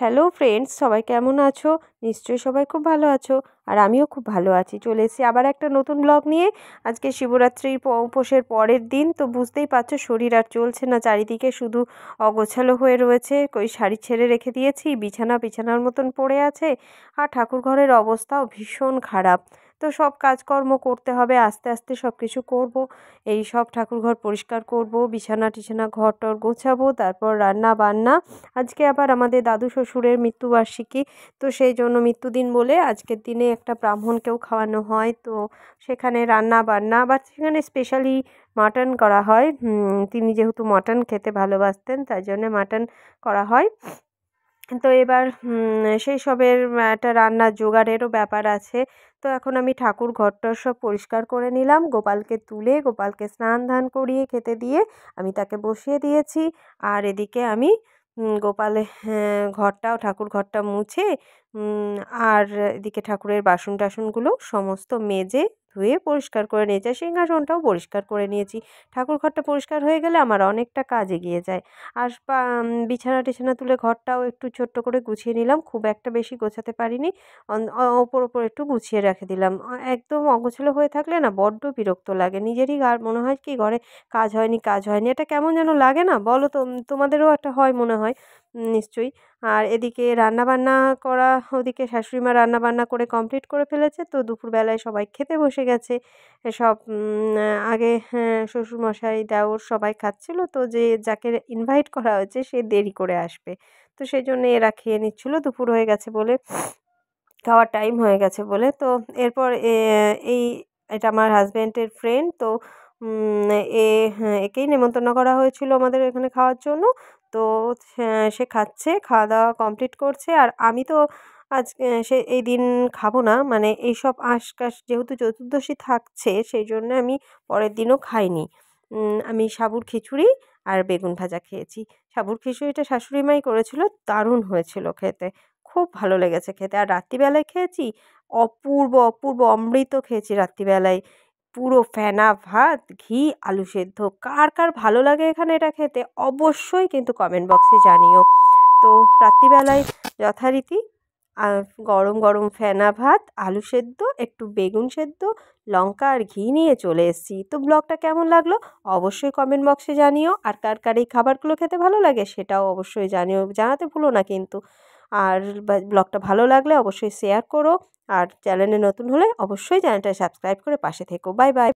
hello friends সবাই কেমন আছো নিশ্চয়ই সবাই খুব ভালো আছো আর আমিও খুব ভালো আছি চলে এসেছি আবার একটা নতুন ব্লগ নিয়ে আজকে শিবরাত্রির উপোসের পরের দিন তো বুঝতেই পারছো শরীর আর চলছে না চারিদিকে শুধু অগোছালো হয়ে রয়েছে ওই শাড়ি ছেড়ে রেখে দিয়েছি বিছানা বিছানার মতন পড়ে আছে আর ঠাকুর ঘরের অবস্থাও ভীষণ খারাপ তো সব কাজকর্ম করতে হবে আস্তে আস্তে সব কিছু করব এই সব ঠাকুরঘর পরিষ্কার করব বিছানা টিছানা ঘর টর গোছাবো তারপর রান্না বান্না আজকে আবার আমাদের দাদু শ্বশুরের মৃত্যুবার্ষিকী তো সেই জন্য মৃত্যুদিন বলে আজকের দিনে একটা ব্রাহ্মণকেও খাওয়ানো হয় তো সেখানে রান্না বান্না বা সেখানে স্পেশালি মাটন করা হয় তিনি যেহেতু মাটন খেতে ভালোবাসতেন তাই জন্য মাটন করা হয় তো এবার সেই সবের একটা রান্নার জোগাড়েরও ব্যাপার আছে তো এখন আমি ঠাকুর ঘরটা সব পরিষ্কার করে নিলাম গোপালকে তুলে গোপালকে স্নান ধান করিয়ে খেতে দিয়ে আমি তাকে বসিয়ে দিয়েছি আর এদিকে আমি গোপালে হ্যাঁ, ঘরটাও ঠাকুর ঘরটা মুছে আর এদিকে ঠাকুরের বাসন টাসনগুলো সমস্ত মেজে ধুয়ে পরিষ্কার করে নিয়েছি আর সিংহাসনটাও পরিষ্কার করে নিয়েছি ঠাকুর ঘরটা পরিষ্কার হয়ে গেলে আমার অনেকটা কাজ এগিয়ে যায় আর বিছানা টিছানা তুলে ঘরটাও একটু ছোট্ট করে গুছিয়ে নিলাম খুব একটা বেশি গোছাতে পারিনি ওপর ওপর একটু গুছিয়ে রেখে দিলাম একদম অগোছালো হয়ে থাকলে না বড্ড বিরক্ত লাগে নিজেরই আর মনে হয় কি ঘরে কাজ হয়নি কাজ হয়নি এটা কেমন যেন লাগে না বলো তো তোমাদেরও একটা হয় মনে হয় নিশ্চয়ই আর এদিকে রান্নাবান্না করা ওদিকে শাশুড়িমা রান্নাবান্না করে কমপ্লিট করে ফেলেছে তো দুপুরবেলায় সবাই খেতে বসে গেছে সব আগে হ্যাঁ, শ্বশুরমশাই দেওর সবাই খাচ্ছিল তো যে যাকে ইনভাইট করা হয়েছে সে দেরি করে আসবে তো সেই জন্য এরা খেয়ে নিচ্ছিল দুপুর হয়ে গেছে বলে খাওয়ার টাইম হয়ে গেছে বলে তো এরপর এই এটা আমার হাজব্যান্ডের ফ্রেন্ড তো এ হ্যাঁ, একেই নেমন্তন্ন করা হয়েছিল আমাদের এখানে খাওয়ার জন্য তো হ্যাঁ, সে খাচ্ছে খাওয়া দাওয়া কমপ্লিট করছে আর আমি তো আজ সে এই দিন খাবো না মানে এইসব আশকাশ যেহেতু চতুর্দশী থাকছে সেই জন্য আমি পরের দিনও খাইনি আমি সাবুর খিচুড়ি আর বেগুন ভাজা খেয়েছি সাবুর খিচুড়িটা শাশুড়ি মাই করেছিল দারুণ হয়েছিল খেতে খুব ভালো লেগেছে খেতে আর রাত্রিবেলায় খেয়েছি অপূর্ব অপূর্ব অমৃত খেয়েছি রাত্রিবেলায় পুরো ফেনা ভাত ঘি আলু সেদ্ধ কার কার ভালো লাগে এখানে এটা খেতে অবশ্যই কিন্তু কমেন্ট বক্সে জানিও তো রাত্রিবেলায় যথারীতি গরম গরম ফেনা ভাত আলু সেদ্ধ একটু বেগুন সেদ্ধ লঙ্কা আর ঘি নিয়ে চলে এসেছি তো ব্লগটা কেমন লাগলো অবশ্যই কমেন্ট বক্সে জানিও আর কার কার এই খাবারগুলো খেতে ভালো লাগে সেটাও অবশ্যই জানিও জানাতে ভুলো না কিন্তু আর ব্লগটা ভালো লাগলে অবশ্যই শেয়ার করো আর চ্যানেলে নতুন হলে অবশ্যই চ্যানেলটা সাবস্ক্রাইব করে পাশে থেকো বাই বাই